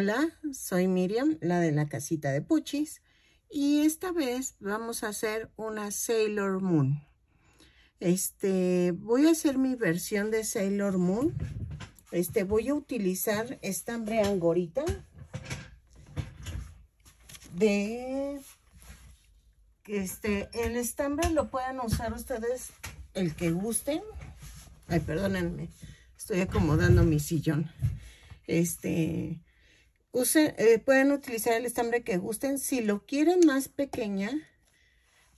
Hola, soy Miriam, la de la casita de Puchis, y esta vez vamos a hacer una Sailor Moon. Este, voy a hacer mi versión de Sailor Moon. Este, voy a utilizar estambre angorita de este, el estambre lo pueden usar ustedes el que gusten. Ay, perdónenme, estoy acomodando mi sillón. Este, eh, pueden utilizar el estambre que gusten. Si lo quieren más pequeña,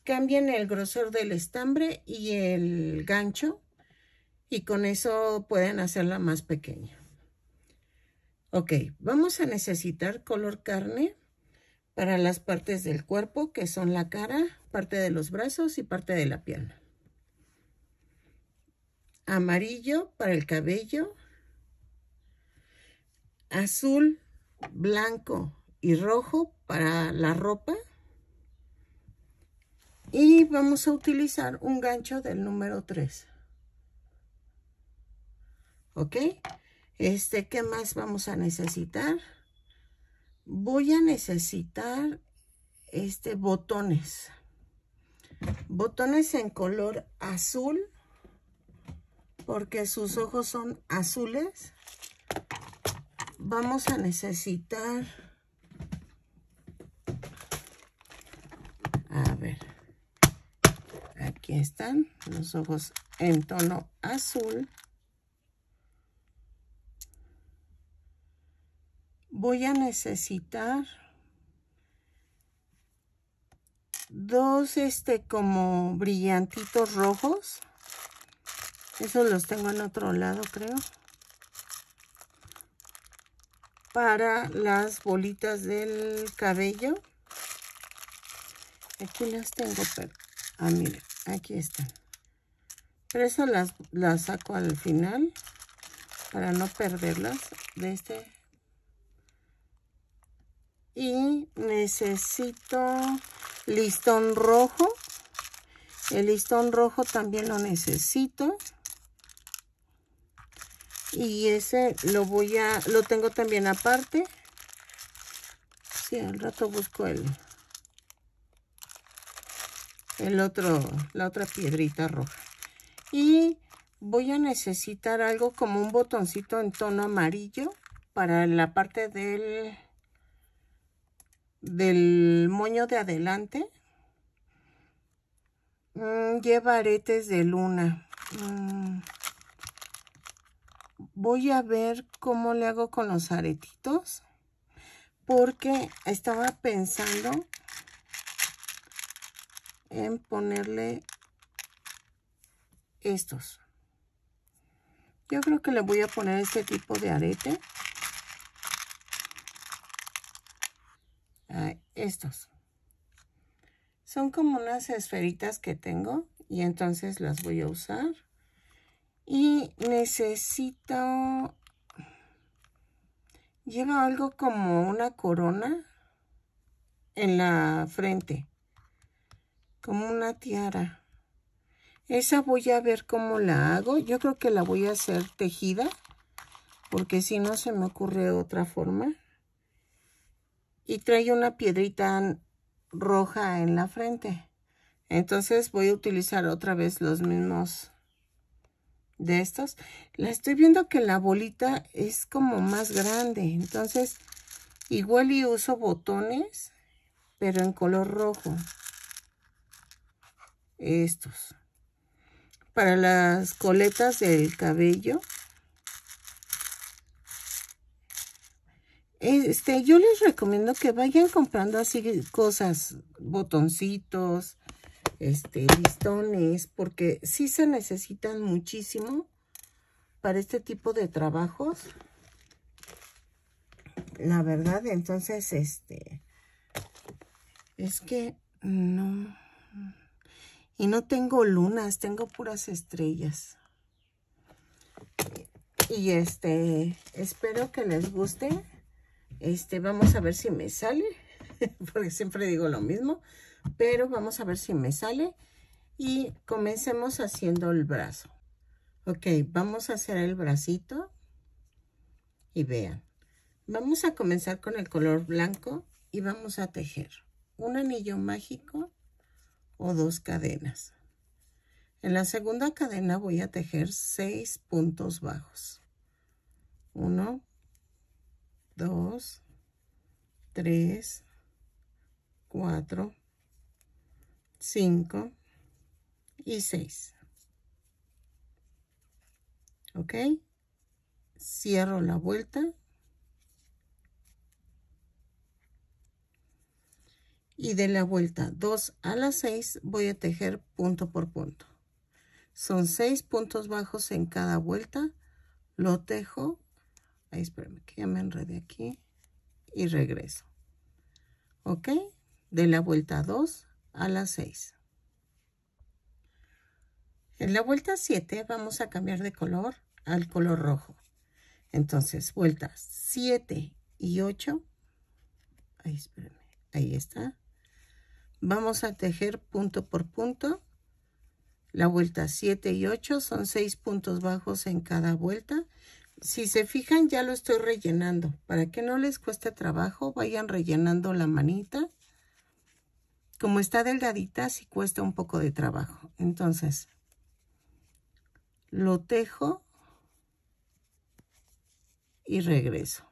cambien el grosor del estambre y el gancho. Y con eso pueden hacerla más pequeña. Ok, vamos a necesitar color carne para las partes del cuerpo, que son la cara, parte de los brazos y parte de la pierna. Amarillo para el cabello. Azul blanco y rojo para la ropa y vamos a utilizar un gancho del número 3 ok este qué más vamos a necesitar voy a necesitar este botones botones en color azul porque sus ojos son azules vamos a necesitar... A ver. Aquí están los ojos en tono azul. Voy a necesitar dos este como brillantitos rojos. Eso los tengo en otro lado, creo para las bolitas del cabello. Aquí las tengo, pero... Ah, aquí están. Pero eso las, las saco al final para no perderlas de este. Y necesito listón rojo. El listón rojo también lo necesito y ese lo voy a lo tengo también aparte sí al rato busco el el otro la otra piedrita roja y voy a necesitar algo como un botoncito en tono amarillo para la parte del del moño de adelante mm, lleva aretes de luna mm voy a ver cómo le hago con los aretitos. Porque estaba pensando en ponerle estos. Yo creo que le voy a poner este tipo de arete. estos. Son como unas esferitas que tengo y entonces las voy a usar. Y necesito... Lleva algo como una corona en la frente. Como una tiara. Esa voy a ver cómo la hago. Yo creo que la voy a hacer tejida. Porque si no se me ocurre otra forma. Y trae una piedrita roja en la frente. Entonces voy a utilizar otra vez los mismos de estos, la estoy viendo que la bolita es como más grande. Entonces, igual y uso botones, pero en color rojo. Estos. Para las coletas del cabello. Este, yo les recomiendo que vayan comprando así cosas, botoncitos, este, listones, porque sí se necesitan muchísimo para este tipo de trabajos. La verdad, entonces, este, es que no, y no tengo lunas, tengo puras estrellas. Y este, espero que les guste. Este, vamos a ver si me sale, porque siempre digo lo mismo pero vamos a ver si me sale. Y comencemos haciendo el brazo. Ok, vamos a hacer el bracito y vean. Vamos a comenzar con el color blanco y vamos a tejer un anillo mágico o dos cadenas. En la segunda cadena voy a tejer seis puntos bajos. Uno, dos, tres, cuatro, 5 y 6. ¿Ok? Cierro la vuelta. Y de la vuelta 2 a la 6 voy a tejer punto por punto. Son 6 puntos bajos en cada vuelta. Lo tejo. Ahí que ya me enredé aquí. Y regreso. ¿Ok? De la vuelta 2 a las 6. En la vuelta 7 vamos a cambiar de color al color rojo. Entonces, vueltas 7 y 8. Ahí, ahí está. Vamos a tejer punto por punto. La vuelta 7 y 8 son 6 puntos bajos en cada vuelta. Si se fijan, ya lo estoy rellenando. Para que no les cueste trabajo, vayan rellenando la manita como está delgadita, sí cuesta un poco de trabajo. Entonces, lo tejo y regreso.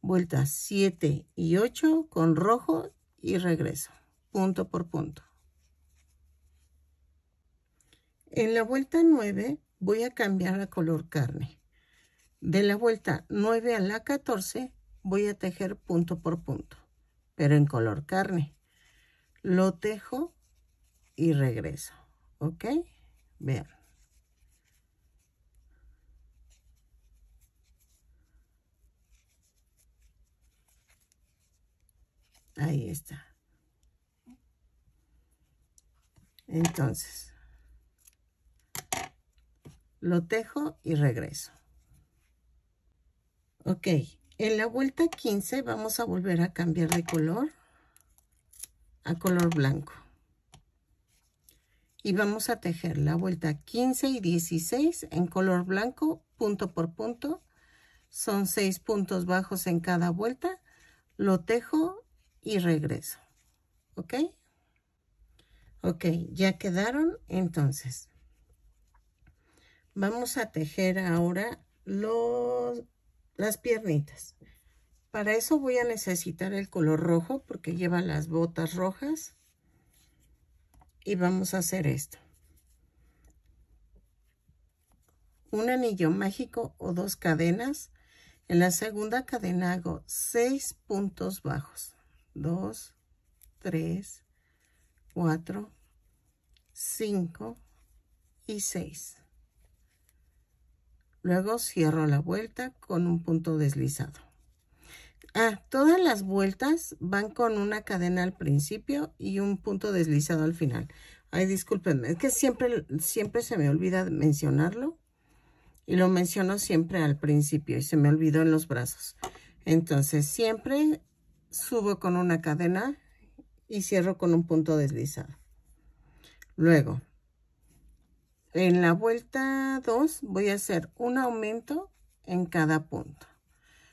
Vueltas 7 y 8 con rojo y regreso, punto por punto. En la vuelta 9 voy a cambiar a color carne. De la vuelta 9 a la 14 voy a tejer punto por punto, pero en color carne lo tejo y regreso, ¿ok? Vean. Ahí está. Entonces, lo tejo y regreso. Ok, en la vuelta 15 vamos a volver a cambiar de color a color blanco. Y vamos a tejer la vuelta 15 y 16 en color blanco, punto por punto. Son seis puntos bajos en cada vuelta. Lo tejo y regreso. ¿Ok? Ok, ya quedaron. Entonces, vamos a tejer ahora los, las piernitas. Para eso voy a necesitar el color rojo porque lleva las botas rojas. Y vamos a hacer esto. Un anillo mágico o dos cadenas. En la segunda cadena hago seis puntos bajos. Dos, tres, cuatro, cinco y seis. Luego cierro la vuelta con un punto deslizado. Ah, todas las vueltas van con una cadena al principio y un punto deslizado al final. Ay, discúlpenme, es que siempre, siempre se me olvida mencionarlo. Y lo menciono siempre al principio y se me olvidó en los brazos. Entonces, siempre subo con una cadena y cierro con un punto deslizado. Luego, en la vuelta 2 voy a hacer un aumento en cada punto.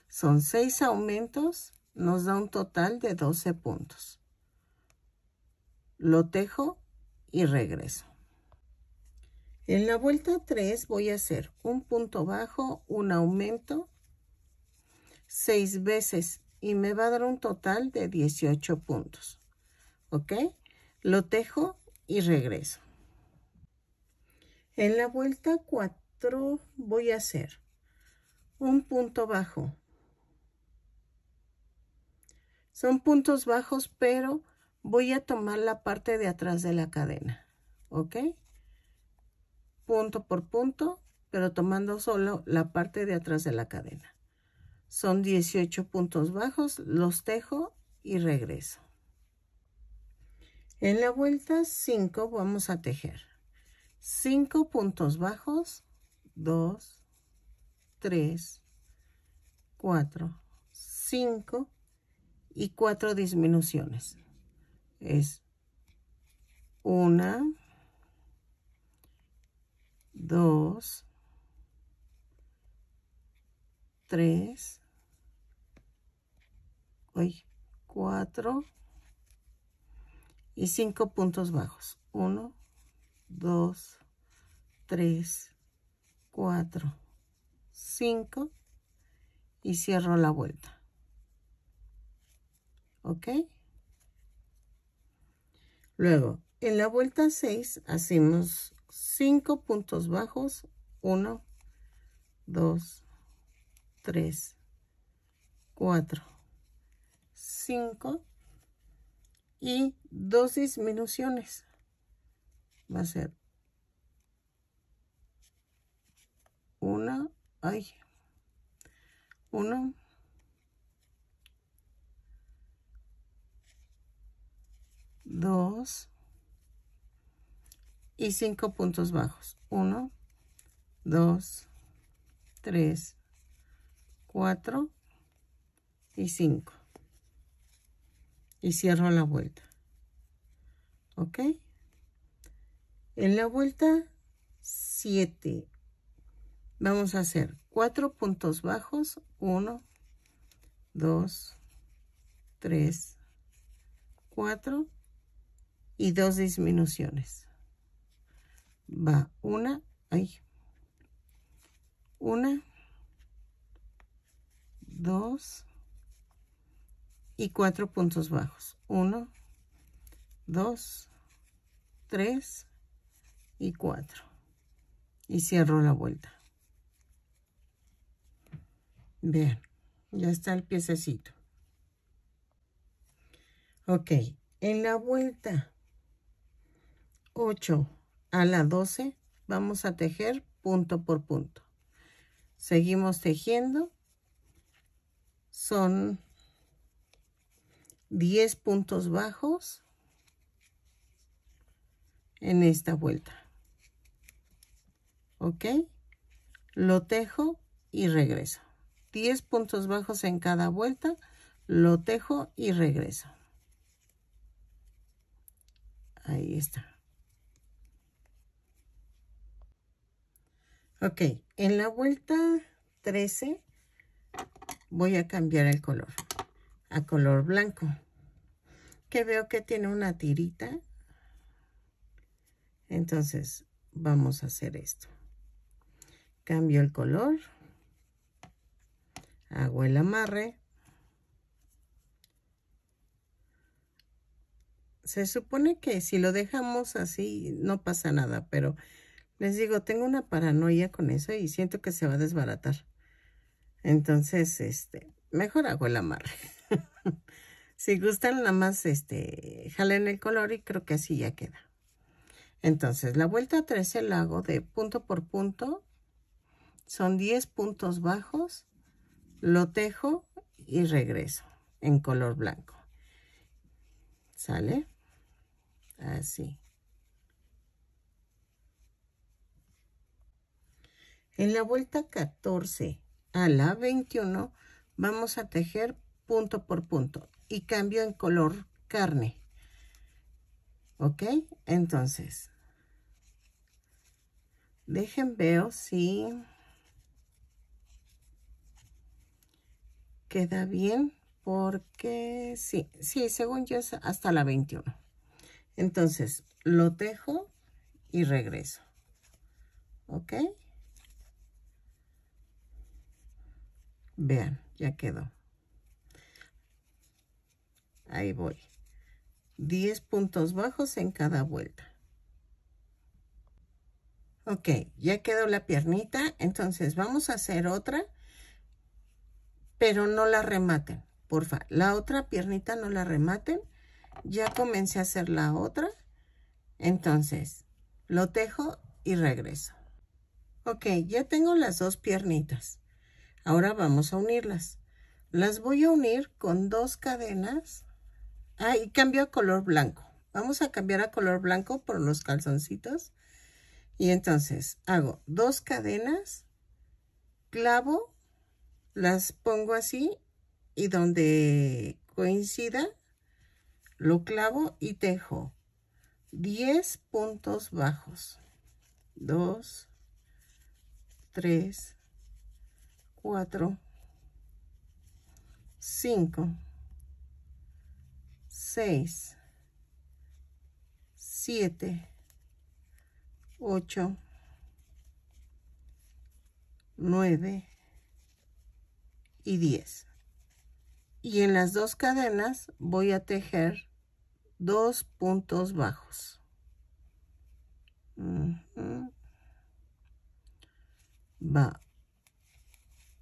Son seis aumentos, nos da un total de 12 puntos. Lo tejo y regreso. En la vuelta 3 voy a hacer un punto bajo, un aumento, seis veces y me va a dar un total de 18 puntos. ¿Ok? Lo tejo y regreso. En la vuelta 4 voy a hacer un punto bajo, son puntos bajos, pero voy a tomar la parte de atrás de la cadena, ¿ok? Punto por punto, pero tomando solo la parte de atrás de la cadena. Son 18 puntos bajos, los tejo y regreso. En la vuelta 5 vamos a tejer 5 puntos bajos, 2, 3, 4, 5 cuatro disminuciones es una 2 3 hoy 4 y 5 puntos bajos 1 2 3 4 5 y cierro la vuelta ¿Ok? Luego, en la vuelta 6 hacemos 5 puntos bajos. 1, 2, 3, 4, 5 y dos disminuciones. Va a ser 1 1 2 y 5 puntos bajos. 1, 2, 3, 4 y 5. Y cierro la vuelta. ¿Ok? En la vuelta 7 vamos a hacer 4 puntos bajos. 1, 2, 3, 4 y dos disminuciones. Va una, ahí. Una, dos y cuatro puntos bajos. Uno, dos, tres y cuatro. Y cierro la vuelta. Vean, ya está el piececito. Ok, en la vuelta 8 a la 12 vamos a tejer punto por punto seguimos tejiendo son 10 puntos bajos en esta vuelta ok lo tejo y regreso 10 puntos bajos en cada vuelta lo tejo y regreso ahí está Ok, en la vuelta 13 voy a cambiar el color a color blanco. Que veo que tiene una tirita. Entonces vamos a hacer esto. Cambio el color. Hago el amarre. Se supone que si lo dejamos así no pasa nada, pero les digo, tengo una paranoia con eso y siento que se va a desbaratar. Entonces, este, mejor hago el amarre. si gustan, nada más este, jalen el color y creo que así ya queda. Entonces, la vuelta 13 la hago de punto por punto. Son 10 puntos bajos. Lo tejo y regreso en color blanco. ¿Sale? Así. En la vuelta 14 a la 21 vamos a tejer punto por punto y cambio en color carne. ¿Ok? Entonces, dejen veo si queda bien porque sí, sí, según yo es hasta la 21. Entonces, lo tejo y regreso. ¿Ok? Vean, ya quedó. Ahí voy. 10 puntos bajos en cada vuelta. Ok, ya quedó la piernita, entonces vamos a hacer otra, pero no la rematen, porfa. La otra piernita no la rematen, ya comencé a hacer la otra, entonces lo tejo y regreso. Ok, ya tengo las dos piernitas. Ahora vamos a unirlas. Las voy a unir con dos cadenas. Ah, y cambio a color blanco. Vamos a cambiar a color blanco por los calzoncitos. Y entonces hago dos cadenas, clavo, las pongo así y donde coincida lo clavo y tejo 10 puntos bajos. 2, 3, 4, 5, 6, 7, 8, 9 y 10. Y en las dos cadenas voy a tejer dos puntos bajos. Uh Va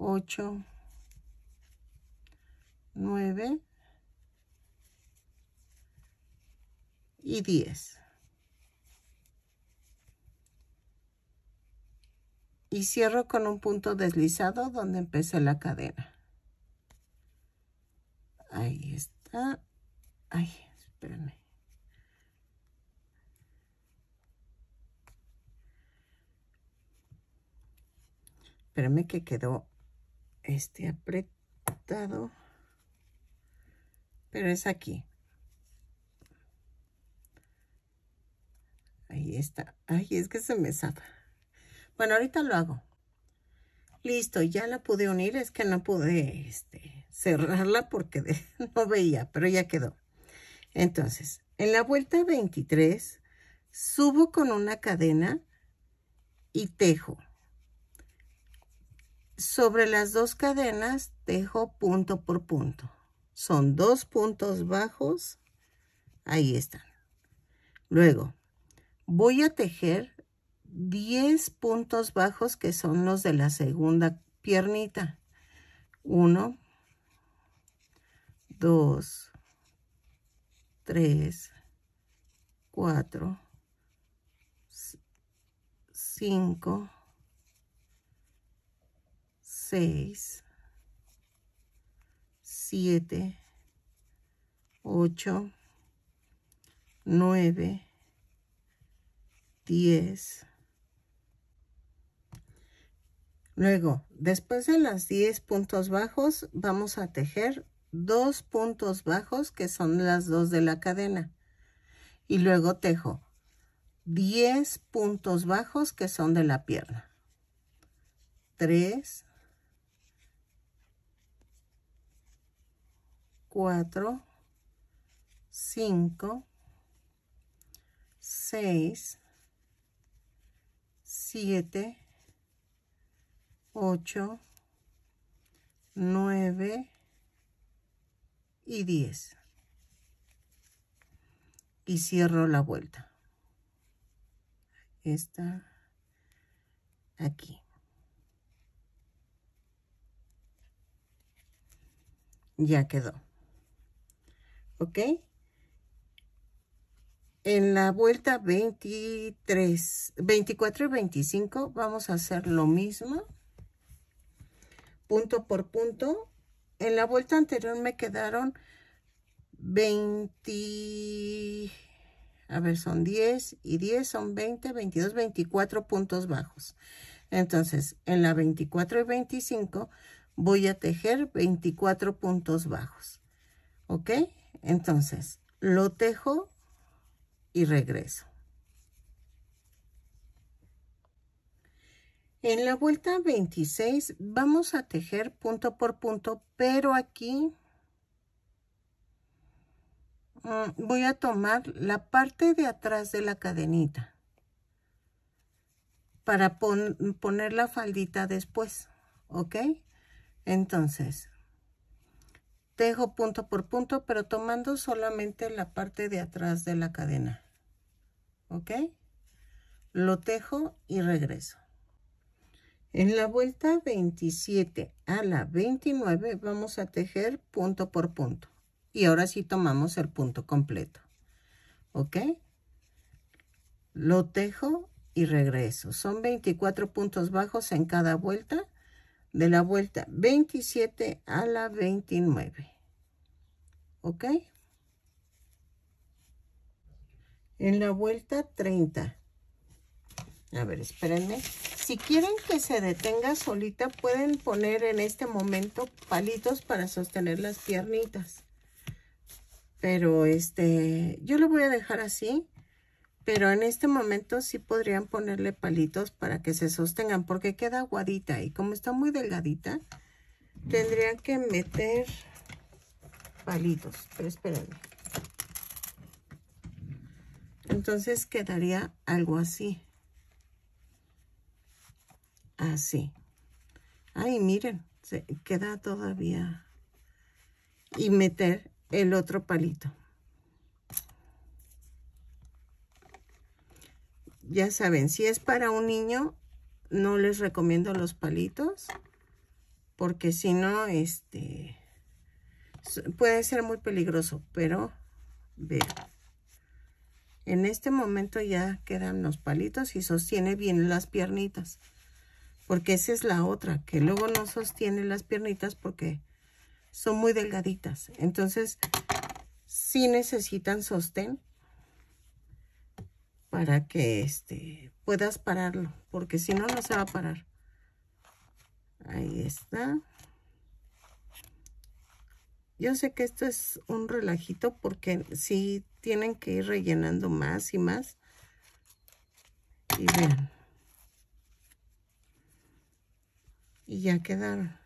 Ocho. Nueve. y diez. Y cierro con un punto deslizado donde empecé la cadena. Ahí está. Ay, espérame. Espérame que quedó este apretado pero es aquí ahí está ay es que se me zapa bueno ahorita lo hago listo ya la pude unir es que no pude este, cerrarla porque no veía pero ya quedó entonces en la vuelta 23 subo con una cadena y tejo sobre las dos cadenas tejo punto por punto. Son dos puntos bajos. Ahí están. Luego, voy a tejer 10 puntos bajos que son los de la segunda piernita. 1, 2, 3, 4, cinco 6, 7, 8, 9, 10. Luego, después de las 10 puntos bajos, vamos a tejer dos puntos bajos que son las dos de la cadena. Y luego tejo 10 puntos bajos que son de la pierna. 3, 4, 5, 6, 7, 8, 9 y 10. Y cierro la vuelta. Esta aquí. Ya quedó. ¿ok? En la vuelta 23, 24 y 25 vamos a hacer lo mismo, punto por punto. En la vuelta anterior me quedaron 20, a ver, son 10 y 10 son 20, 22, 24 puntos bajos. Entonces, en la 24 y 25 voy a tejer 24 puntos bajos, ¿ok? Entonces, lo tejo y regreso. En la vuelta 26 vamos a tejer punto por punto, pero aquí mm, voy a tomar la parte de atrás de la cadenita para poner la faldita después, ¿ok? Entonces, tejo punto por punto, pero tomando solamente la parte de atrás de la cadena. ¿Ok? Lo tejo y regreso. En la vuelta 27 a la 29 vamos a tejer punto por punto. Y ahora sí tomamos el punto completo. ¿Ok? Lo tejo y regreso. Son 24 puntos bajos en cada vuelta de la vuelta 27 a la 29. ¿Ok? En la vuelta 30. A ver, espérenme. Si quieren que se detenga solita, pueden poner en este momento palitos para sostener las piernitas. Pero este, yo lo voy a dejar así pero en este momento sí podrían ponerle palitos para que se sostengan porque queda aguadita y como está muy delgadita tendrían que meter palitos pero espérenme entonces quedaría algo así así ay miren se queda todavía y meter el otro palito ya saben, si es para un niño, no les recomiendo los palitos, porque si no, este, puede ser muy peligroso, pero vean. En este momento ya quedan los palitos y sostiene bien las piernitas, porque esa es la otra, que luego no sostiene las piernitas porque son muy delgaditas. Entonces, si necesitan sostén para que este, puedas pararlo, porque si no, no se va a parar. Ahí está. Yo sé que esto es un relajito porque sí tienen que ir rellenando más y más. Y vean. Y ya quedaron.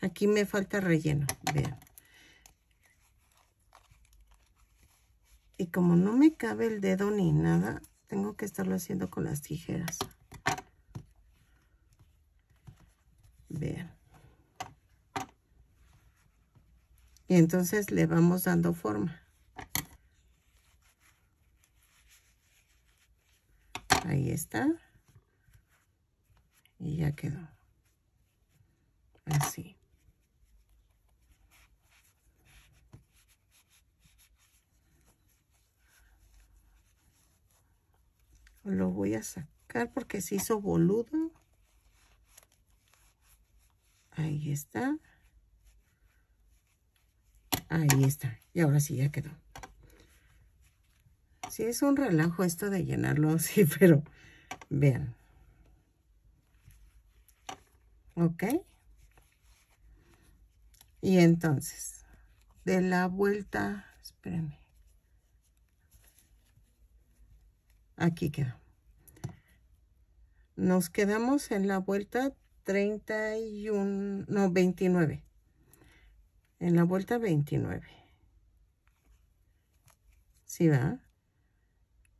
Aquí me falta relleno, vean. y como no me cabe el dedo ni nada, tengo que estarlo haciendo con las tijeras. Vean. Y entonces le vamos dando forma. Ahí está. Y ya quedó. Así. Lo voy a sacar porque se hizo boludo. Ahí está. Ahí está. Y ahora sí ya quedó. Sí, es un relajo esto de llenarlo así, pero vean. ¿Ok? Y entonces, de la vuelta, espérenme. aquí queda Nos quedamos en la vuelta 31, no, 29. En la vuelta 29. ¿Sí va?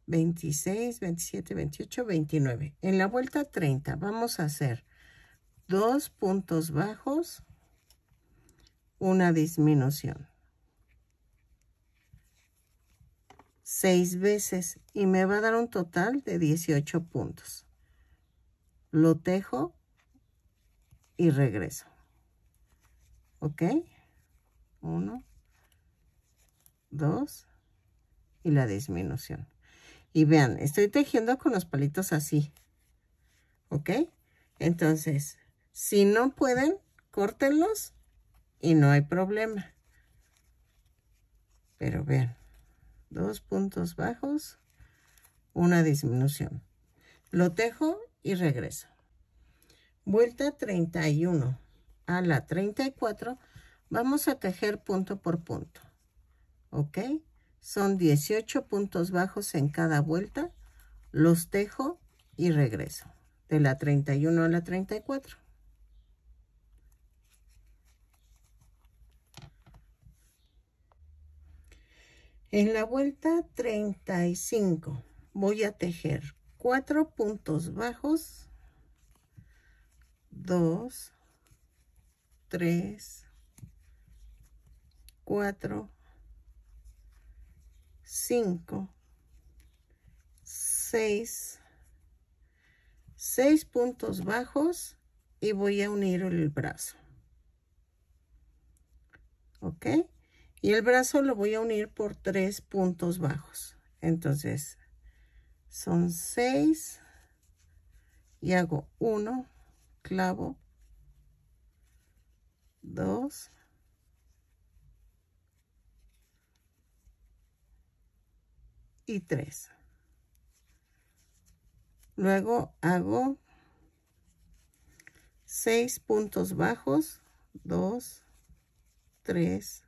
26, 27, 28, 29. En la vuelta 30 vamos a hacer dos puntos bajos, una disminución. seis veces y me va a dar un total de 18 puntos. Lo tejo y regreso. ¿Ok? Uno, dos y la disminución. Y vean, estoy tejiendo con los palitos así. ¿Ok? Entonces, si no pueden, córtenlos y no hay problema. Pero vean, dos puntos bajos, una disminución. Lo tejo y regreso. Vuelta 31 a la 34 vamos a tejer punto por punto. ¿Ok? Son 18 puntos bajos en cada vuelta. Los tejo y regreso. De la 31 a la 34. En la vuelta 35 voy a tejer 4 puntos bajos, 2, 3, 4, 5, 6, 6 puntos bajos y voy a unir el brazo. ¿Ok? y el brazo lo voy a unir por tres puntos bajos entonces son 6 y hago 1 clavo 2 y 3 luego hago 6 puntos bajos 2 3 y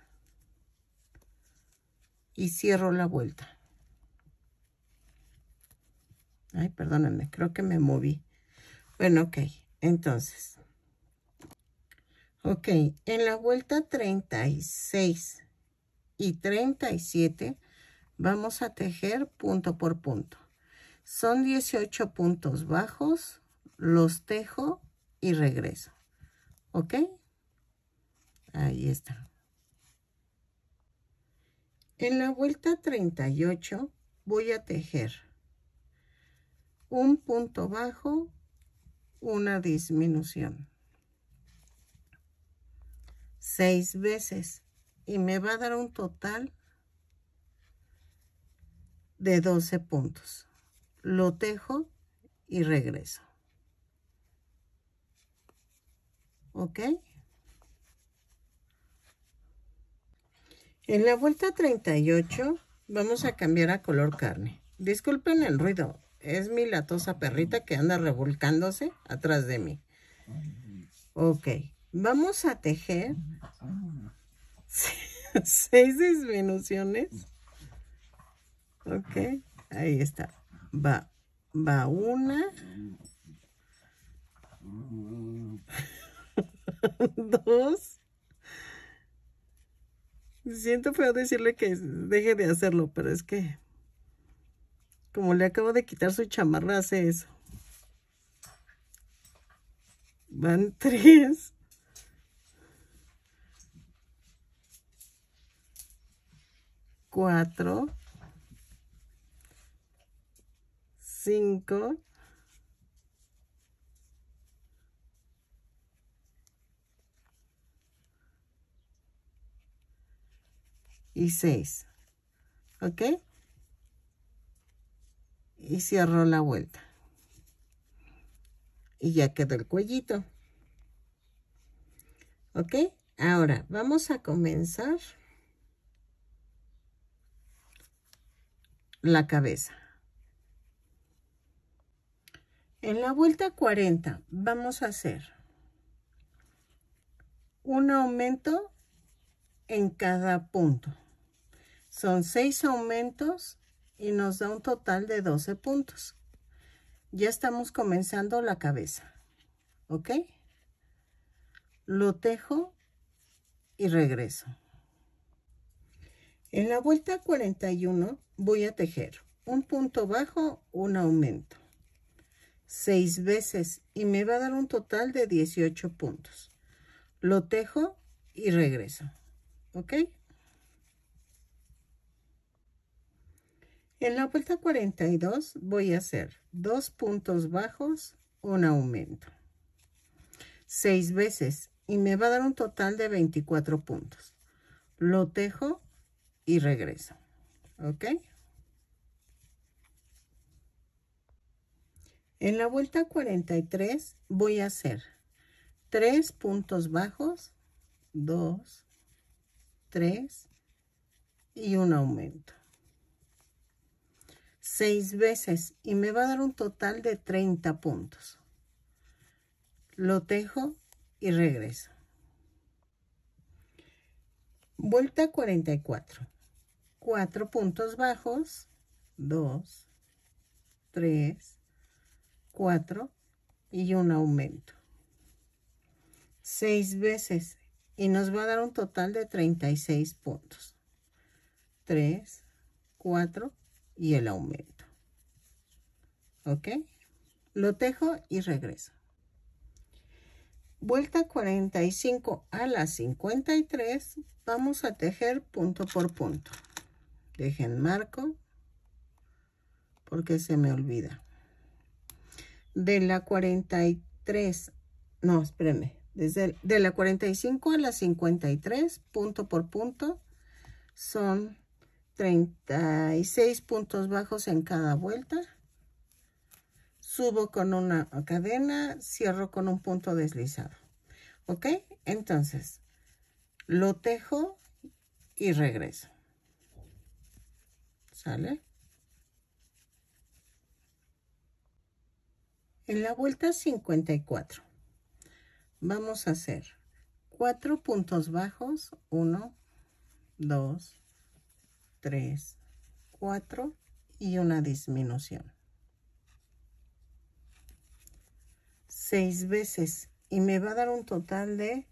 y cierro la vuelta. Ay, perdónenme, creo que me moví. Bueno, ok, entonces. Ok, en la vuelta 36 y 37 vamos a tejer punto por punto. Son 18 puntos bajos, los tejo y regreso. ¿Ok? Ahí está. En la vuelta 38 voy a tejer un punto bajo, una disminución. Seis veces y me va a dar un total de 12 puntos. Lo tejo y regreso. ¿Ok? En la vuelta 38 vamos a cambiar a color carne. Disculpen el ruido, es mi latosa perrita que anda revolcándose atrás de mí. Ok, vamos a tejer seis disminuciones. Ok, ahí está. Va, va una. Dos. Siento feo decirle que deje de hacerlo, pero es que como le acabo de quitar su chamarra, hace eso. Van tres. Cuatro. Cinco. y ¿Ok? Y cierro la vuelta. Y ya quedó el cuellito. ¿Ok? Ahora vamos a comenzar la cabeza. En la vuelta 40 vamos a hacer un aumento en cada punto. Son seis aumentos y nos da un total de 12 puntos. Ya estamos comenzando la cabeza. ¿Ok? Lo tejo y regreso. En la vuelta 41 voy a tejer un punto bajo, un aumento. 6 veces y me va a dar un total de 18 puntos. Lo tejo y regreso. ¿Ok? En la vuelta 42 voy a hacer dos puntos bajos, un aumento. Seis veces y me va a dar un total de 24 puntos. Lo tejo y regreso. ¿Ok? En la vuelta 43 voy a hacer tres puntos bajos, dos, tres y un aumento seis veces y me va a dar un total de 30 puntos. Lo tejo y regreso. Vuelta 44. 4 puntos bajos, 2, 3, 4 y un aumento. 6 veces y nos va a dar un total de 36 puntos. 3, 4 y el aumento. ¿Ok? Lo tejo y regreso. Vuelta 45 a la 53 vamos a tejer punto por punto. Dejen marco porque se me olvida. De la 43, no, espérenme, desde de la 45 a la 53, punto por punto, son 36 puntos bajos en cada vuelta. Subo con una cadena, cierro con un punto deslizado. ¿Ok? Entonces, lo tejo y regreso. ¿Sale? En la vuelta 54 vamos a hacer 4 puntos bajos, 1, 2, 3, 4 y una disminución. 6 veces y me va a dar un total de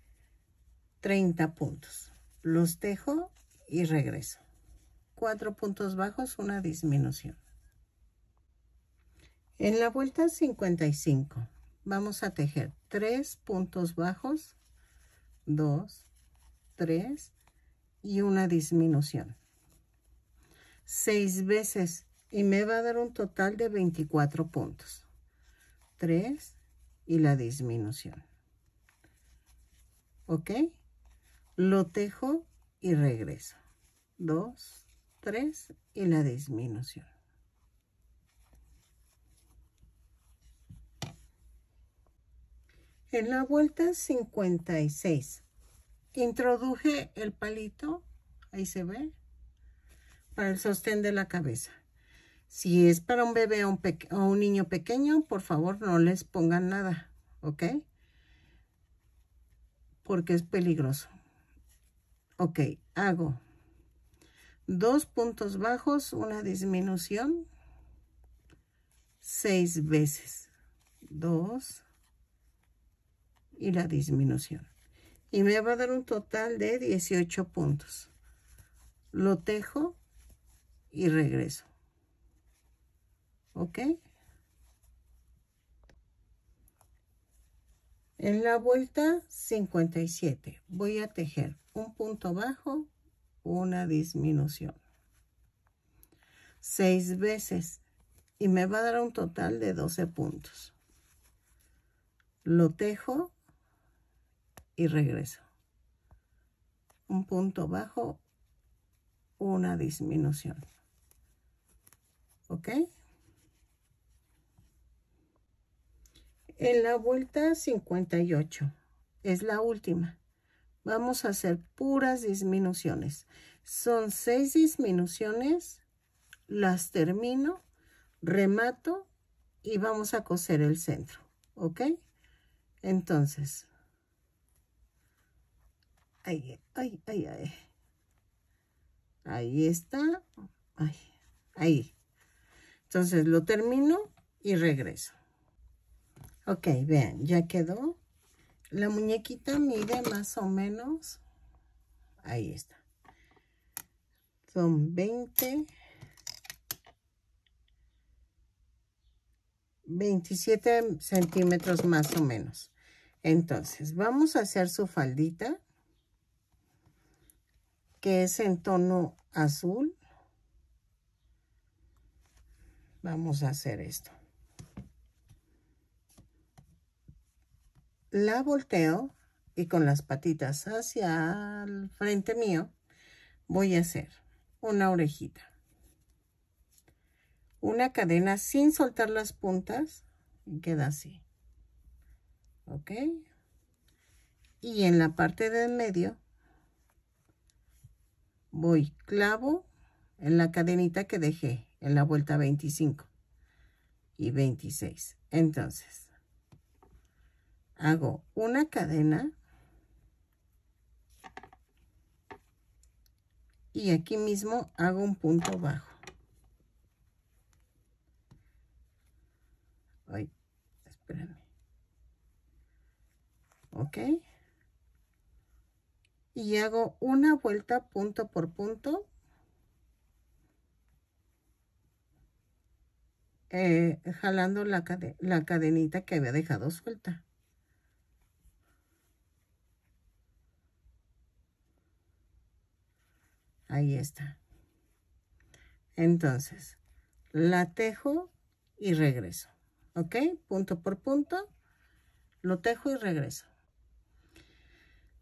30 puntos. Los tejo y regreso. 4 puntos bajos, una disminución. En la vuelta 55 vamos a tejer 3 puntos bajos, 2, 3 y una disminución seis veces y me va a dar un total de 24 puntos. 3 y la disminución. ¿Ok? Lo tejo y regreso. 2, 3 y la disminución. En la vuelta 56, introduje el palito, ahí se ve, el sostén de la cabeza. Si es para un bebé o un, o un niño pequeño, por favor no les pongan nada, ¿ok? Porque es peligroso. Ok, hago dos puntos bajos, una disminución, seis veces. Dos y la disminución. Y me va a dar un total de 18 puntos. Lo tejo y regreso. ¿Ok? En la vuelta 57 voy a tejer un punto bajo, una disminución. Seis veces y me va a dar un total de 12 puntos. Lo tejo y regreso. Un punto bajo, una disminución ok en la vuelta 58 es la última vamos a hacer puras disminuciones son seis disminuciones las termino remato y vamos a coser el centro ok entonces ahí, ahí está ahí entonces lo termino y regreso. Ok, vean, ya quedó. La muñequita mide más o menos. Ahí está. Son 20. 27 centímetros más o menos. Entonces, vamos a hacer su faldita, que es en tono azul vamos a hacer esto. La volteo y con las patitas hacia el frente mío voy a hacer una orejita. Una cadena sin soltar las puntas y queda así. ¿Ok? Y en la parte del medio voy clavo en la cadenita que dejé en la vuelta 25 y 26. Entonces, hago una cadena y aquí mismo hago un punto bajo. Ay, Ok. Y hago una vuelta punto por punto Eh, jalando la, la cadenita que había dejado suelta. Ahí está. Entonces, la tejo y regreso. ¿Ok? Punto por punto. Lo tejo y regreso.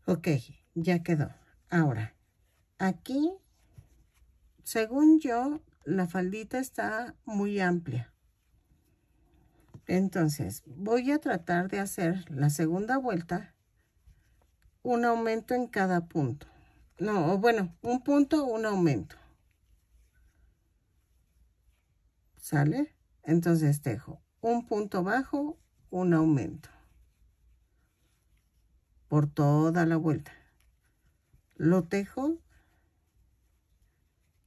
Ok, ya quedó. Ahora, aquí, según yo, la faldita está muy amplia. Entonces, voy a tratar de hacer la segunda vuelta un aumento en cada punto. No, bueno, un punto, un aumento. ¿Sale? Entonces tejo un punto bajo, un aumento. Por toda la vuelta. Lo tejo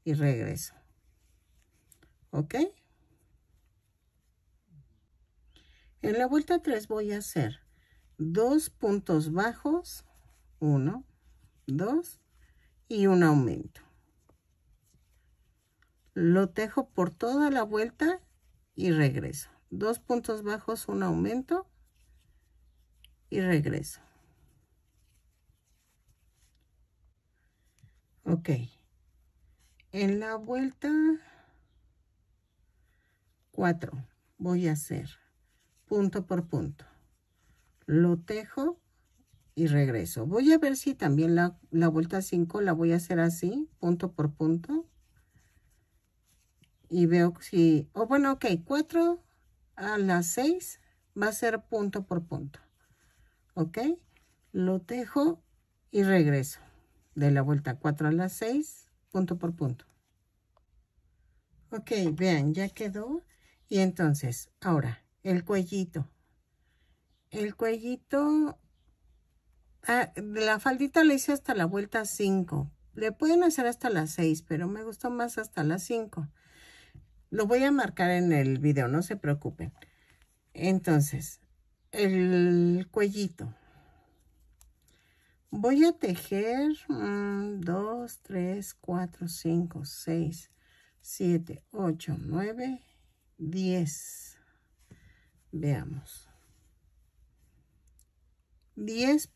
y regreso. ¿Ok? En la vuelta 3 voy a hacer dos puntos bajos, 1, 2 y un aumento. Lo tejo por toda la vuelta y regreso. Dos puntos bajos, un aumento y regreso. Ok. En la vuelta 4 voy a hacer punto por punto. Lo tejo y regreso. Voy a ver si también la, vuelta 5 la voy a hacer así, punto por punto. Y veo si, o oh, bueno, ok, 4 a las 6 va a ser punto por punto. Ok, lo tejo y regreso. De la vuelta 4 a las 6, punto por punto. Ok, vean, ya quedó. Y entonces, ahora, el cuellito. El cuellito, de ah, la faldita le hice hasta la vuelta 5. Le pueden hacer hasta las 6, pero me gustó más hasta las 5. Lo voy a marcar en el video, no se preocupen. Entonces, el cuellito. Voy a tejer 2, 3, 4, 5, 6, 7, 8, 9, 10. Veamos. 10,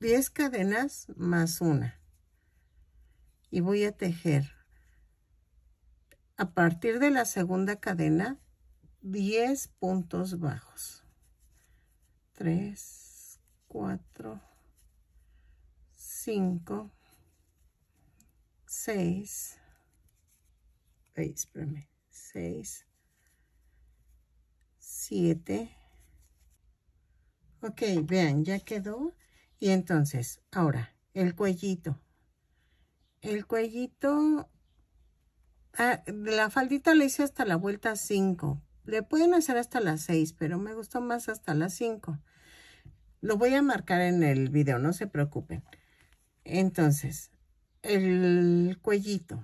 10 cadenas más una. Y voy a tejer a partir de la segunda cadena 10 puntos bajos. 3, 4, 5, 6, 6, 6, 7. Ok, vean, ya quedó. Y entonces, ahora, el cuellito. El cuellito, De ah, la faldita le hice hasta la vuelta 5. Le pueden hacer hasta las 6, pero me gustó más hasta las 5. Lo voy a marcar en el video, no se preocupen. Entonces, el cuellito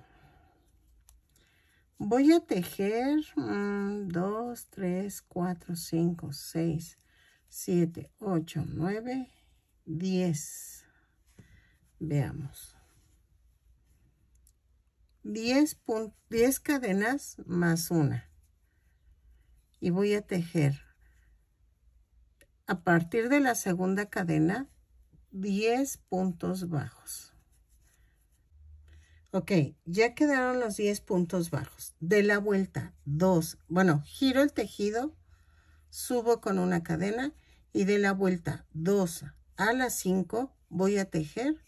voy a tejer 2, 3, 4, 5, 6, 7, 8, 9, 10. Veamos. 10, 10 cadenas más una. Y voy a tejer a partir de la segunda cadena 10 puntos bajos. Ok, ya quedaron los 10 puntos bajos. De la vuelta, 2. Bueno, giro el tejido, subo con una cadena y de la vuelta 2 a la 5 voy a tejer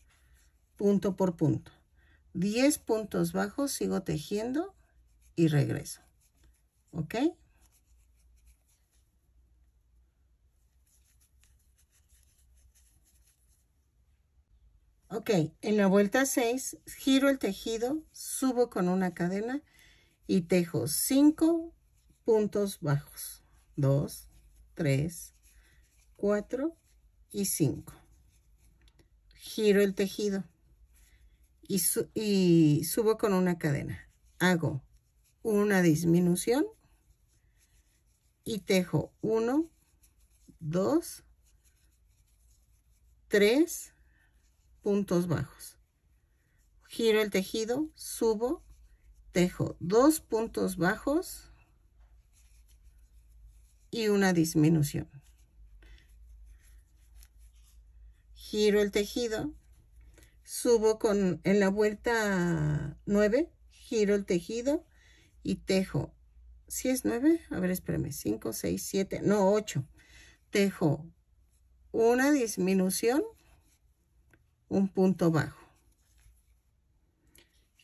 punto por punto. 10 puntos bajos, sigo tejiendo y regreso. ¿Ok? Ok, en la vuelta 6, giro el tejido, subo con una cadena y tejo 5 puntos bajos. 2, 3, 4 y 5. Giro el tejido y, y subo con una cadena. Hago una disminución y tejo 1, 2, 3, puntos bajos. Giro el tejido, subo, tejo dos puntos bajos y una disminución. Giro el tejido, subo con en la vuelta 9, giro el tejido y tejo. Si es 9, a ver, espérame, 5, 6, 7, no, 8. Tejo una disminución un punto bajo.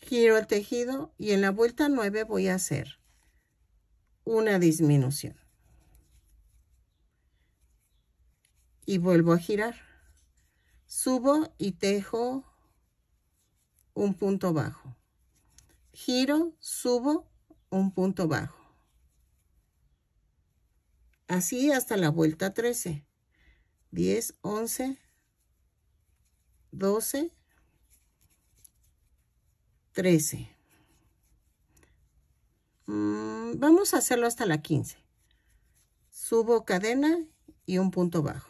Giro el tejido y en la vuelta 9 voy a hacer una disminución. Y vuelvo a girar. Subo y tejo un punto bajo. Giro, subo, un punto bajo. Así hasta la vuelta 13. 10, 11, 12, 13. Mm, vamos a hacerlo hasta la 15. Subo cadena y un punto bajo.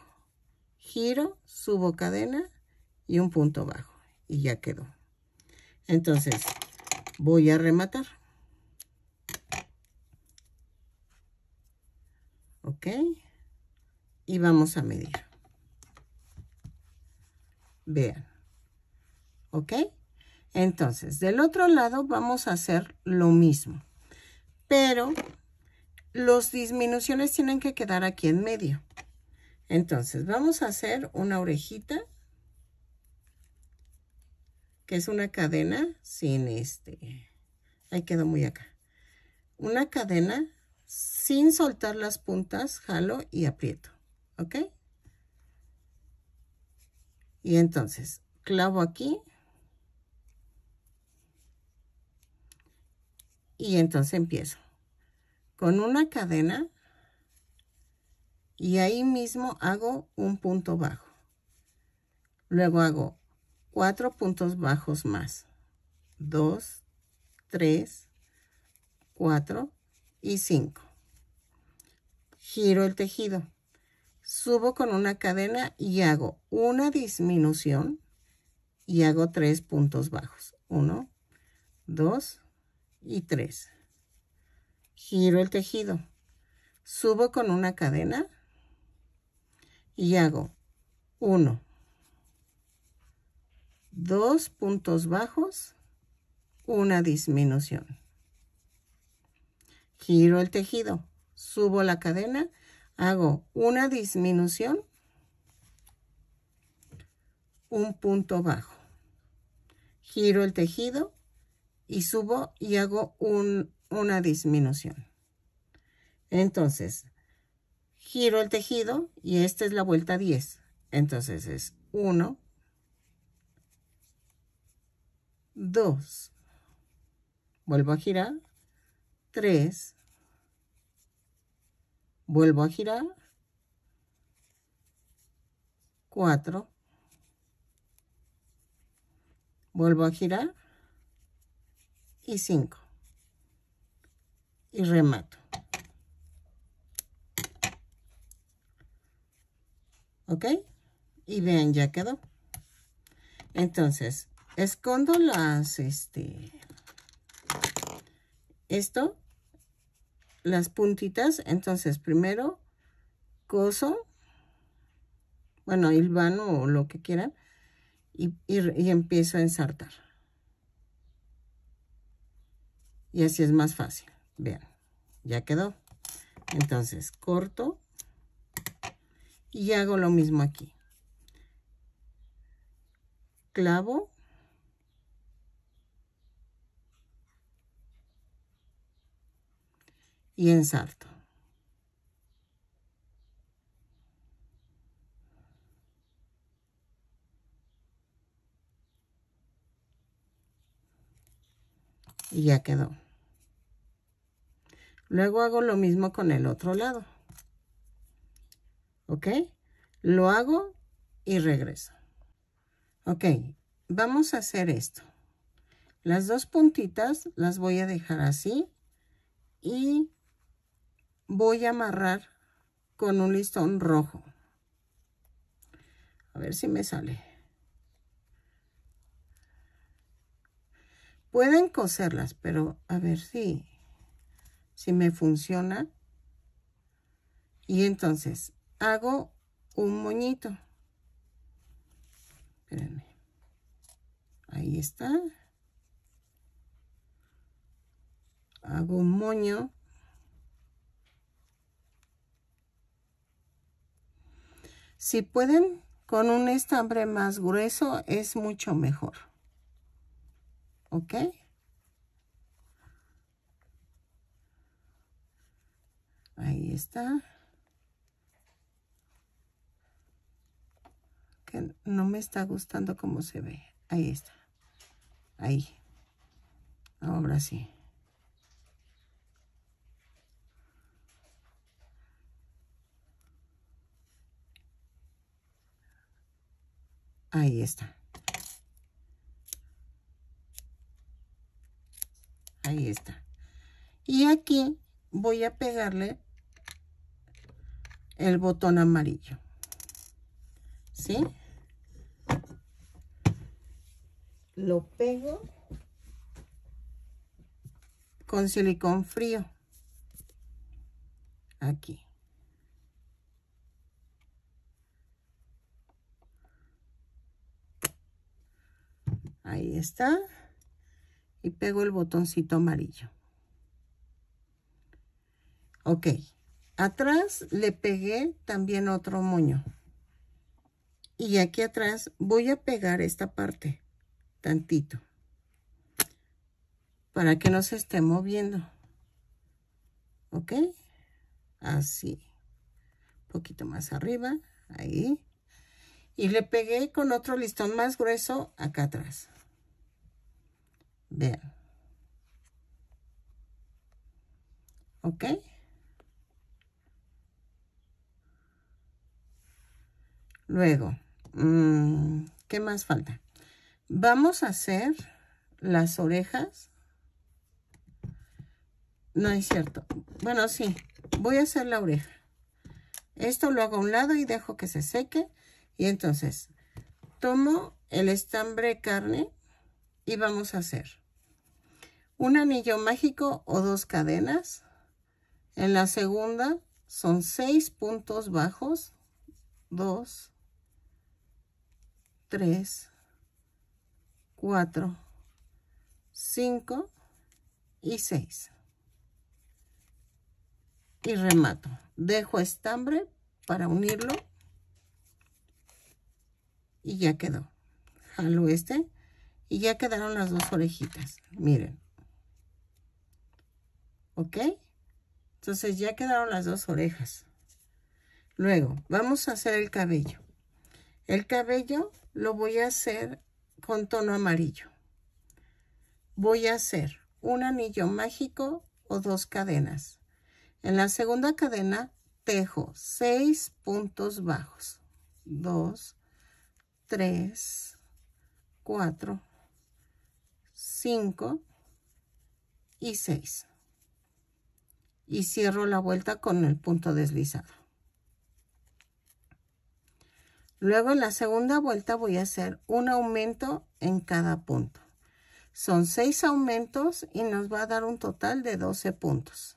Giro, subo cadena y un punto bajo. Y ya quedó. Entonces, voy a rematar. ¿Ok? Y vamos a medir. Vean. ¿Ok? Entonces, del otro lado vamos a hacer lo mismo. Pero los disminuciones tienen que quedar aquí en medio. Entonces, vamos a hacer una orejita. Que es una cadena sin este... Ahí quedó muy acá. Una cadena sin soltar las puntas, jalo y aprieto. ¿Ok? Y entonces, clavo aquí. Y entonces empiezo con una cadena y ahí mismo hago un punto bajo. Luego hago cuatro puntos bajos más. Dos, tres, cuatro y cinco. Giro el tejido subo con una cadena y hago una disminución y hago tres puntos bajos. Uno, dos y tres. Giro el tejido. Subo con una cadena y hago uno, dos puntos bajos, una disminución. Giro el tejido. Subo la cadena y hago una disminución, un punto bajo, giro el tejido y subo y hago un, una disminución. Entonces, giro el tejido y esta es la vuelta 10. Entonces es 1, 2, vuelvo a girar, 3, vuelvo a girar, Cuatro. vuelvo a girar y cinco. y remato. ¿Ok? Y vean, ya quedó. Entonces, escondo las, este, esto las puntitas, entonces primero coso, bueno, hilvano o lo que quieran, y, y empiezo a ensartar. Y así es más fácil. Vean, ya quedó. Entonces corto y hago lo mismo aquí. Clavo y salto Y ya quedó. Luego hago lo mismo con el otro lado. ¿Ok? Lo hago y regreso. Ok, vamos a hacer esto. Las dos puntitas las voy a dejar así y voy a amarrar con un listón rojo. A ver si me sale. Pueden coserlas, pero a ver si, si me funciona. Y entonces hago un moñito. Ahí está. Hago un moño Si pueden, con un estambre más grueso es mucho mejor. ¿Ok? Ahí está. Que no me está gustando cómo se ve. Ahí está. Ahí. Ahora sí. Ahí está. Ahí está. Y aquí voy a pegarle el botón amarillo. ¿Sí? Lo pego con silicón frío. Aquí. Ahí está. Y pego el botoncito amarillo. Ok. Atrás le pegué también otro moño. Y aquí atrás voy a pegar esta parte. Tantito. Para que no se esté moviendo. ¿Ok? Así. Un poquito más arriba. Ahí. Y le pegué con otro listón más grueso acá atrás. Vean. ¿Ok? Luego, mm, ¿qué más falta? Vamos a hacer las orejas. No es cierto. Bueno, sí. Voy a hacer la oreja. Esto lo hago a un lado y dejo que se seque. Y entonces, tomo el estambre carne y vamos a hacer un anillo mágico o dos cadenas. En la segunda son seis puntos bajos, dos, tres, cuatro, cinco y seis. Y remato. Dejo estambre para unirlo y ya quedó. Jalo este y ya quedaron las dos orejitas. Miren. ¿Ok? Entonces ya quedaron las dos orejas. Luego, vamos a hacer el cabello. El cabello lo voy a hacer con tono amarillo. Voy a hacer un anillo mágico o dos cadenas. En la segunda cadena tejo seis puntos bajos. Dos, tres, cuatro, cinco y seis y cierro la vuelta con el punto deslizado. Luego en la segunda vuelta voy a hacer un aumento en cada punto. Son seis aumentos y nos va a dar un total de 12 puntos.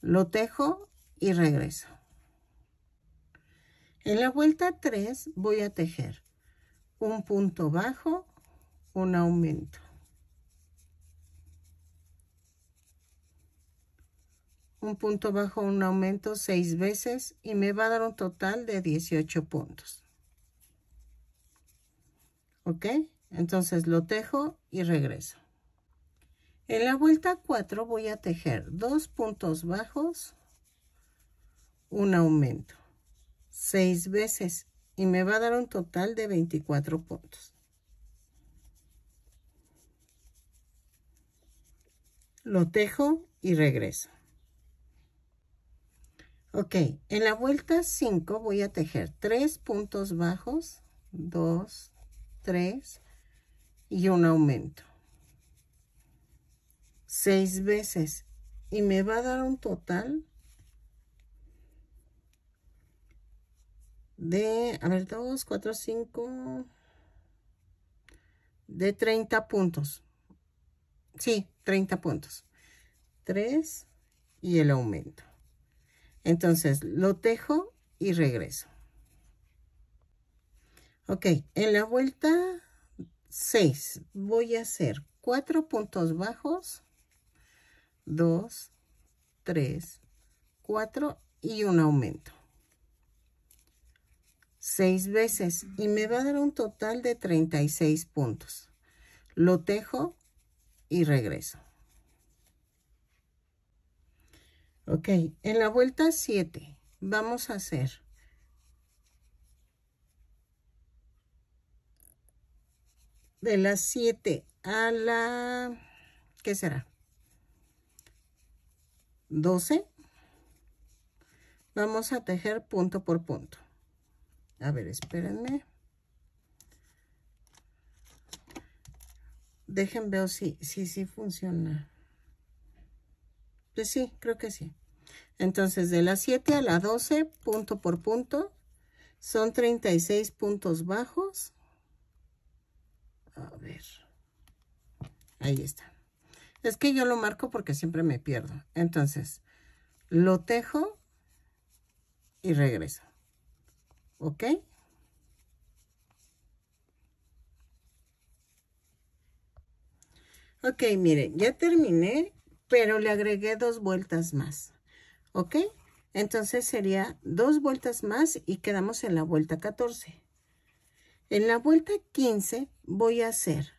Lo tejo y regreso. En la vuelta 3 voy a tejer un punto bajo, un aumento. un punto bajo un aumento seis veces y me va a dar un total de 18 puntos. ¿Ok? Entonces lo tejo y regreso. En la vuelta 4 voy a tejer dos puntos bajos, un aumento, seis veces y me va a dar un total de 24 puntos. Lo tejo y regreso. Ok, en la vuelta 5 voy a tejer 3 puntos bajos, 2, 3 y un aumento. 6 veces y me va a dar un total de, a ver, 2, 4, 5, de 30 puntos. Sí, 30 puntos. 3 y el aumento. Entonces lo tejo y regreso. Ok, en la vuelta 6 voy a hacer 4 puntos bajos, 2, 3, 4 y un aumento. 6 veces y me va a dar un total de 36 puntos. Lo tejo y regreso. Ok, en la vuelta 7 vamos a hacer de las 7 a la, ¿qué será? 12. Vamos a tejer punto por punto. A ver, espérenme. Dejen, ver si, si, si funciona. Pues sí, creo que sí. Entonces, de la 7 a la 12, punto por punto, son 36 puntos bajos. A ver. Ahí está. Es que yo lo marco porque siempre me pierdo. Entonces, lo tejo y regreso. ¿Ok? Ok, miren, ya terminé pero le agregué dos vueltas más, ¿ok? Entonces sería dos vueltas más y quedamos en la vuelta 14. En la vuelta 15 voy a hacer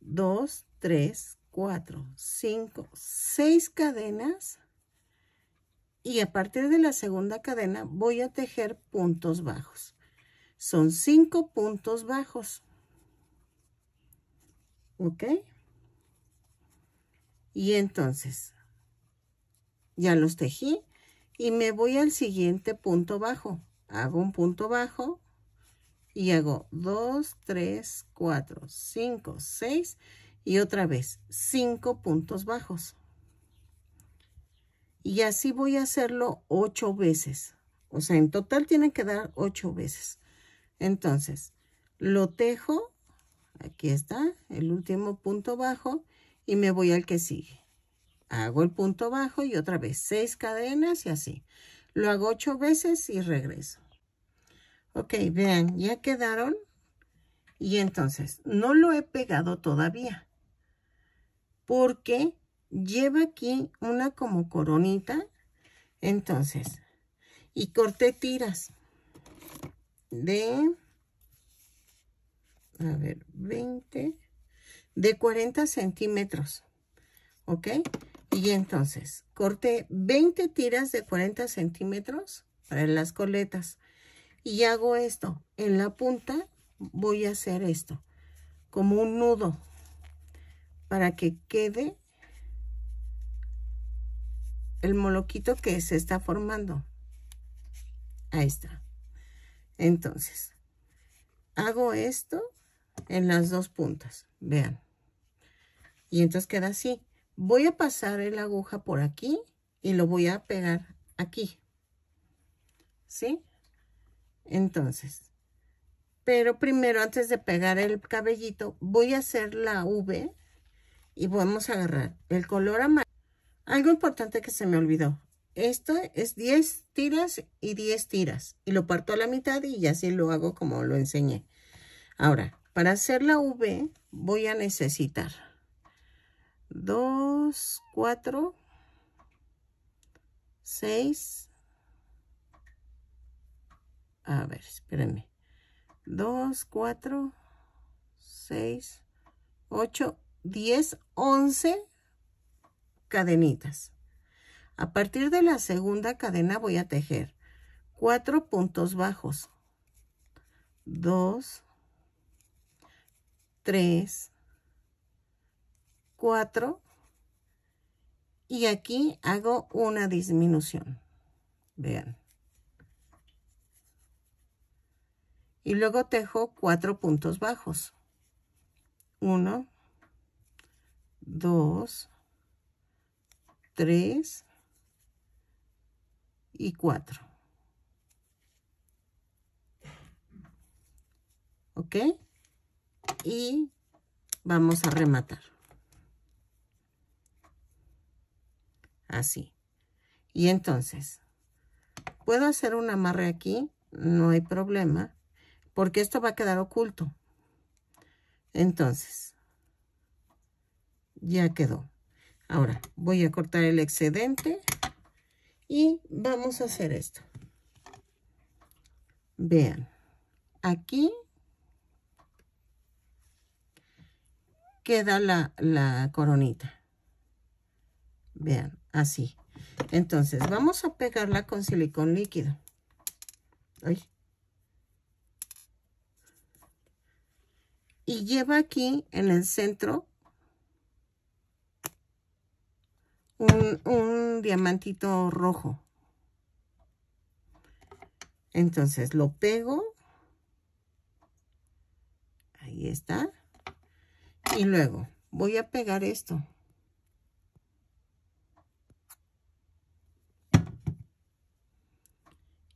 2, 3, 4, 5, 6 cadenas y a partir de la segunda cadena voy a tejer puntos bajos. Son 5 puntos bajos. ¿Ok? Y entonces, ya los tejí y me voy al siguiente punto bajo. Hago un punto bajo y hago 2, 3, 4, 5, 6 y otra vez cinco puntos bajos. Y así voy a hacerlo ocho veces. O sea, en total tiene que dar ocho veces. Entonces, lo tejo, aquí está, el último punto bajo, y me voy al que sigue. Hago el punto bajo y otra vez seis cadenas y así. Lo hago ocho veces y regreso. Ok, vean, ya quedaron. Y entonces, no lo he pegado todavía. Porque lleva aquí una como coronita. Entonces, y corté tiras de, a ver, 20, de 40 centímetros, ¿ok? Y entonces corté 20 tiras de 40 centímetros para las coletas y hago esto. En la punta voy a hacer esto, como un nudo, para que quede el moloquito que se está formando. Ahí está. Entonces, hago esto en las dos puntas. Vean. Y entonces queda así. Voy a pasar la aguja por aquí y lo voy a pegar aquí. ¿Sí? Entonces, pero primero antes de pegar el cabellito voy a hacer la V y vamos a agarrar el color amarillo. Algo importante que se me olvidó. Esto es 10 tiras y 10 tiras y lo parto a la mitad y así lo hago como lo enseñé. Ahora, para hacer la V voy a necesitar 2, 4, 6. A ver, espérenme. 2, 4, 6, 8, 10, 11 cadenitas. A partir de la segunda cadena voy a tejer 4 puntos bajos. 2, 3, 4 y aquí hago una disminución. Vean. Y luego tejo cuatro puntos bajos. 1, 2, 3 y 4. ¿Ok? Y vamos a rematar. así. Y entonces, puedo hacer un amarre aquí, no hay problema, porque esto va a quedar oculto. Entonces, ya quedó. Ahora, voy a cortar el excedente y vamos a hacer esto. Vean, aquí queda la, la coronita. Vean, así. Entonces, vamos a pegarla con silicón líquido. Y lleva aquí en el centro un diamantito rojo. Entonces lo pego. Ahí está. Y luego voy a pegar esto.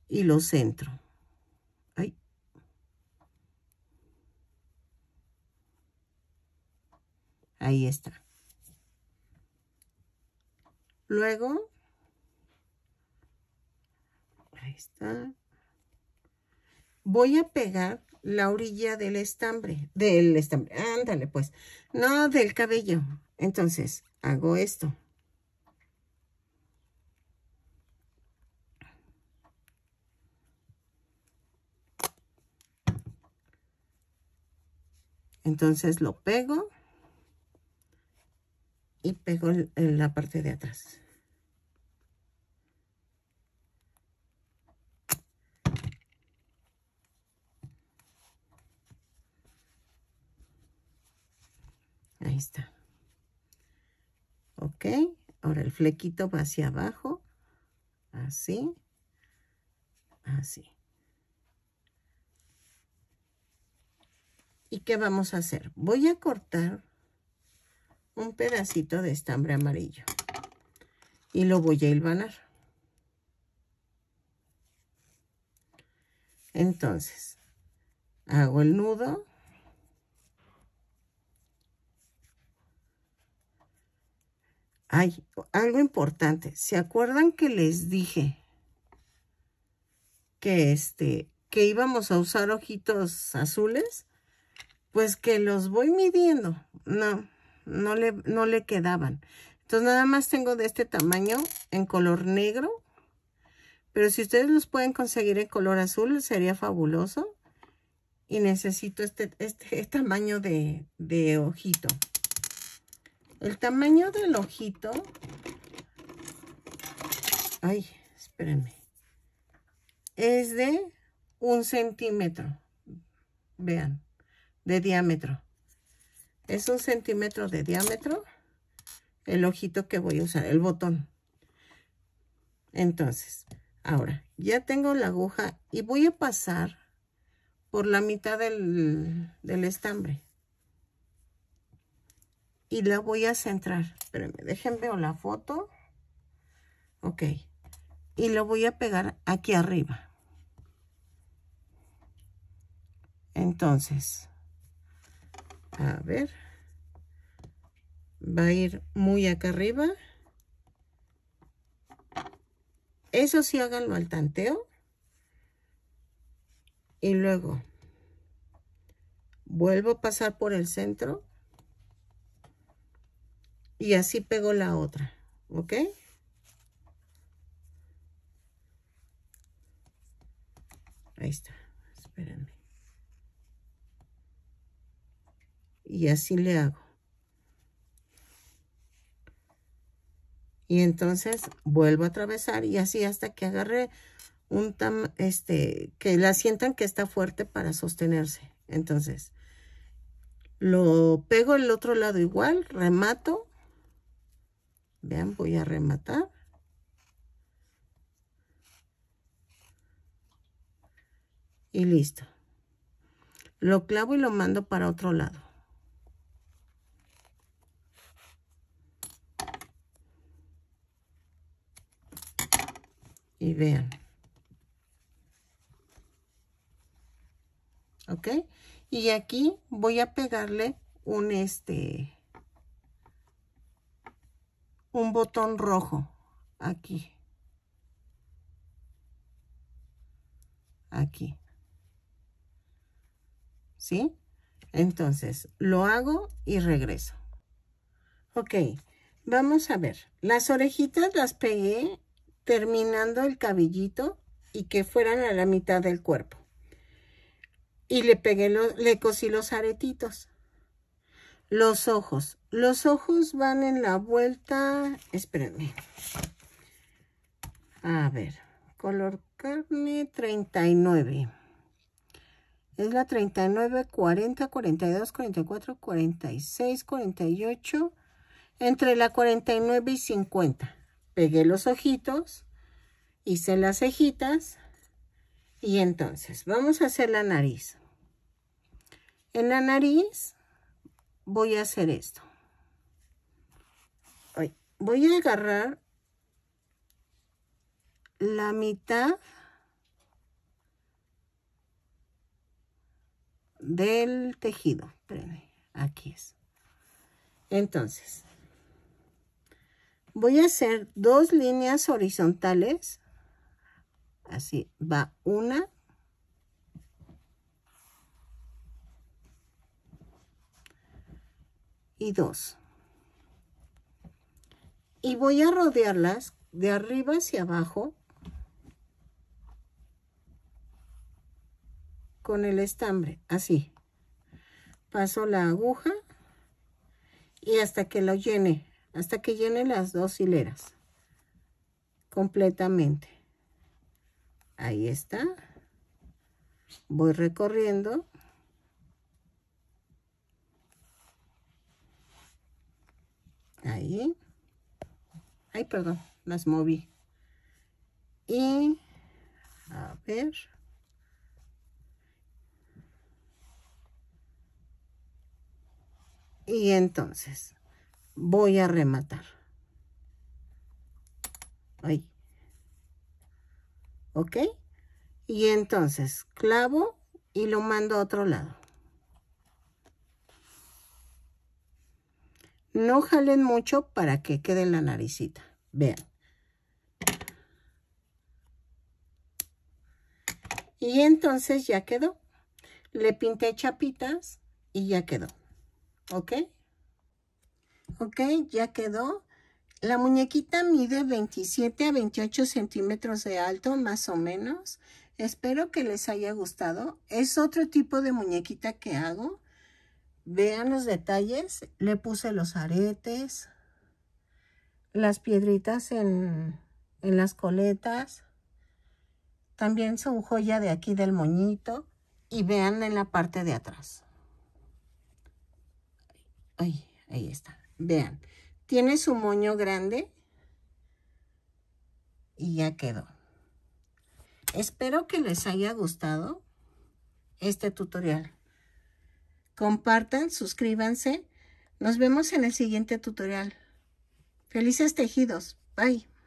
y lo centro. Ahí está. Luego, ahí está. Voy a pegar la orilla del estambre, del estambre, ándale pues, no del cabello. Entonces, hago esto. Entonces lo pego y pego en la parte de atrás. Ahí está. Ok, ahora el flequito va hacia abajo, así, así. ¿Y qué vamos a hacer? Voy a cortar un pedacito de estambre amarillo y lo voy a hilvanar. Entonces, hago el nudo. Hay algo importante. ¿Se acuerdan que les dije que este que íbamos a usar ojitos azules? pues que los voy midiendo. No, no le, no le quedaban. Entonces nada más tengo de este tamaño en color negro. Pero si ustedes los pueden conseguir en color azul sería fabuloso. Y necesito este, este, tamaño de, de ojito. El tamaño del ojito. Ay, espérenme. Es de un centímetro. Vean de diámetro. Es un centímetro de diámetro el ojito que voy a usar, el botón. Entonces, ahora, ya tengo la aguja y voy a pasar por la mitad del, estambre. Y la voy a centrar. pero me dejen veo la foto. Ok. Y lo voy a pegar aquí arriba. Entonces, a ver va a ir muy acá arriba eso sí háganlo al tanteo y luego vuelvo a pasar por el centro y así pego la otra ok ahí está espérenme y así le hago. Y entonces vuelvo a atravesar y así hasta que agarre un tam, este, que la sientan que está fuerte para sostenerse. Entonces, lo pego el otro lado igual, remato. Vean, voy a rematar. Y listo. Lo clavo y lo mando para otro lado. vean. ¿Ok? Y aquí voy a pegarle un este, un botón rojo aquí. Aquí. ¿Sí? Entonces, lo hago y regreso. Ok, vamos a ver. Las orejitas las pegué terminando el cabellito y que fueran a la mitad del cuerpo. Y le pegué, le cosí los aretitos. Los ojos. Los ojos van en la vuelta, espérenme. A ver, color carne 39. Es la 39, 40, 42, 44, 46, 48, entre la 49 y 50 pegué los ojitos, hice las cejitas y entonces vamos a hacer la nariz. En la nariz voy a hacer esto. Voy a agarrar la mitad del tejido. aquí es. Entonces, voy a hacer dos líneas horizontales así va una y dos y voy a rodearlas de arriba hacia abajo con el estambre así paso la aguja y hasta que lo llene hasta que llene las dos hileras completamente. Ahí está. Voy recorriendo. Ahí. Ay, perdón, las moví. Y a ver. Y entonces, voy a rematar. ¿Ok? Y entonces clavo y lo mando a otro lado. No jalen mucho para que quede la naricita. Vean. Y entonces ya quedó. Le pinté chapitas y ya quedó. ¿Ok? ¿ok? Ya quedó. La muñequita mide 27 a 28 centímetros de alto, más o menos. Espero que les haya gustado. Es otro tipo de muñequita que hago. Vean los detalles. Le puse los aretes, las piedritas en, las coletas. También son joya de aquí del moñito. Y vean en la parte de atrás. Ay, ahí está. Vean, tiene su moño grande y ya quedó. Espero que les haya gustado este tutorial. Compartan, suscríbanse. Nos vemos en el siguiente tutorial. Felices tejidos. Bye.